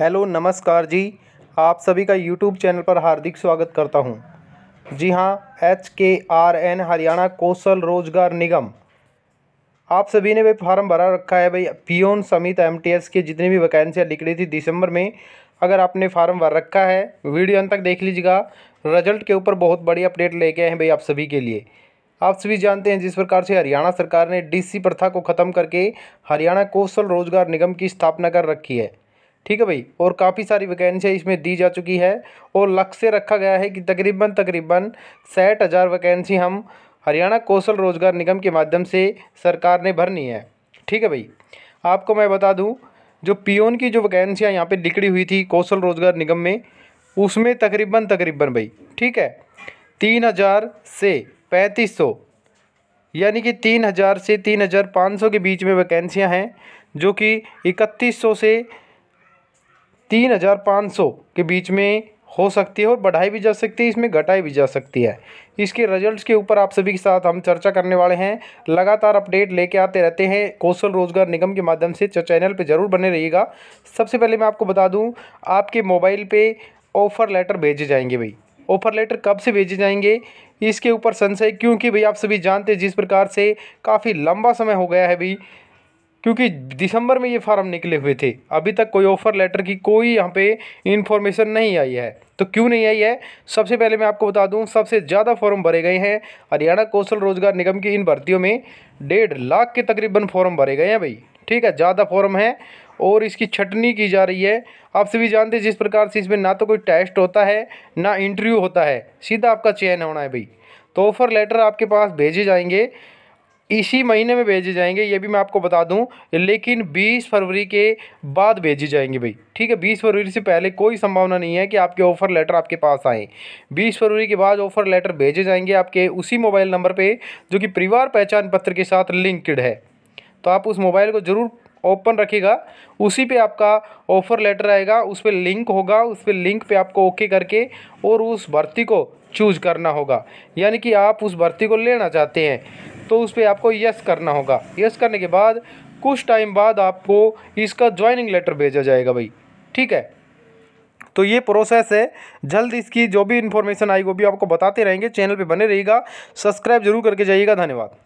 hello नमस्कार जी आप सभी का यूट्यूब चैनल पर हार्दिक स्वागत करता हूं जी हां एच के आर एन हरियाणा कौशल रोजगार निगम आप सभी ने भाई फार्म भरा रखा है भाई पियोन समित एम टी एस की जितनी भी वैकेंसियाँ निकली थी दिसंबर में अगर आपने फार्म भर रखा है वीडियो अंत तक देख लीजिएगा रिजल्ट के ऊपर बहुत बड़ी अपडेट लेके आए हैं भाई आप सभी के लिए आप सभी जानते हैं जिस प्रकार से हरियाणा सरकार ने डीसी प्रथा को ख़त्म करके हरियाणा कौशल रोजगार निगम की स्थापना कर रखी है ठीक है भाई और काफ़ी सारी वैकेंसियाँ इसमें दी जा चुकी है और लक्ष्य रखा गया है कि तकरीबन तकरीबन साठ हज़ार वैकेंसी हम हरियाणा कौशल रोजगार निगम के माध्यम से सरकार ने भरनी है ठीक है भाई आपको मैं बता दूँ जो पियोन की जो वैकेंसियाँ यहाँ पे निकली हुई थी कौशल रोजगार निगम में उसमें तकरीबन तकरीबन भाई ठीक है तीन हज़ार से पैंतीस सौ यानी कि तीन हज़ार से तीन हज़ार पाँच सौ के बीच में वैकेंसियाँ हैं जो कि इकतीस सौ से तीन हज़ार पाँच सौ के बीच में हो सकती है और बढ़ाई भी जा सकती है इसमें घटाई भी जा सकती है इसके रिजल्ट्स के ऊपर आप सभी के साथ हम चर्चा करने वाले हैं लगातार अपडेट लेके आते रहते हैं कौशल रोजगार निगम के माध्यम से चैनल पे ज़रूर बने रहिएगा सबसे पहले मैं आपको बता दूं आपके मोबाइल पे ऑफ़र लेटर भेजे जाएंगे भाई ऑफर लेटर कब से भेजे जाएंगे इसके ऊपर संशय क्योंकि भाई आप सभी जानते हैं जिस प्रकार से काफ़ी लंबा समय हो गया है भाई क्योंकि दिसंबर में ये फार्म निकले हुए थे अभी तक कोई ऑफ़र लेटर की कोई यहाँ पे इन्फॉर्मेशन नहीं आई है तो क्यों नहीं आई है सबसे पहले मैं आपको बता दूँ सबसे ज़्यादा फॉर्म भरे गए हैं हरियाणा कौशल रोजगार निगम की इन भर्तियों में डेढ़ लाख के तकरीबन फॉर्म भरे गए हैं भाई ठीक है ज़्यादा फॉर्म है और इसकी छटनी की जा रही है आप सभी जानते हैं जिस प्रकार से इसमें ना तो कोई टेस्ट होता है ना इंटरव्यू होता है सीधा आपका चयन होना है भाई तो ऑफ़र लेटर आपके पास भेजे जाएंगे इसी महीने में भेजे जाएंगे ये भी मैं आपको बता दूं लेकिन 20 फरवरी के बाद भेजे जाएंगे भाई ठीक है 20 फरवरी से पहले कोई संभावना नहीं है कि आपके ऑफ़र लेटर आपके पास आए 20 फरवरी के बाद ऑफ़र लेटर भेजे जाएंगे आपके उसी मोबाइल नंबर पर जो कि परिवार पहचान पत्र के साथ लिंकड है तो आप उस मोबाइल को ज़रूर ओपन रखेगा उसी पे आपका ऑफ़र लेटर आएगा उस पर लिंक होगा उस पर लिंक पे आपको ओके करके और उस भर्ती को चूज करना होगा यानी कि आप उस भर्ती को लेना चाहते हैं तो उस पर आपको यस करना होगा यस करने के बाद कुछ टाइम बाद आपको इसका ज्वाइनिंग लेटर भेजा जाएगा भाई ठीक है तो ये प्रोसेस है जल्द इसकी जो भी इन्फॉर्मेशन आई वो भी आपको बताते रहेंगे चैनल पे बने रहिएगा सब्सक्राइब जरूर करके जाइएगा धन्यवाद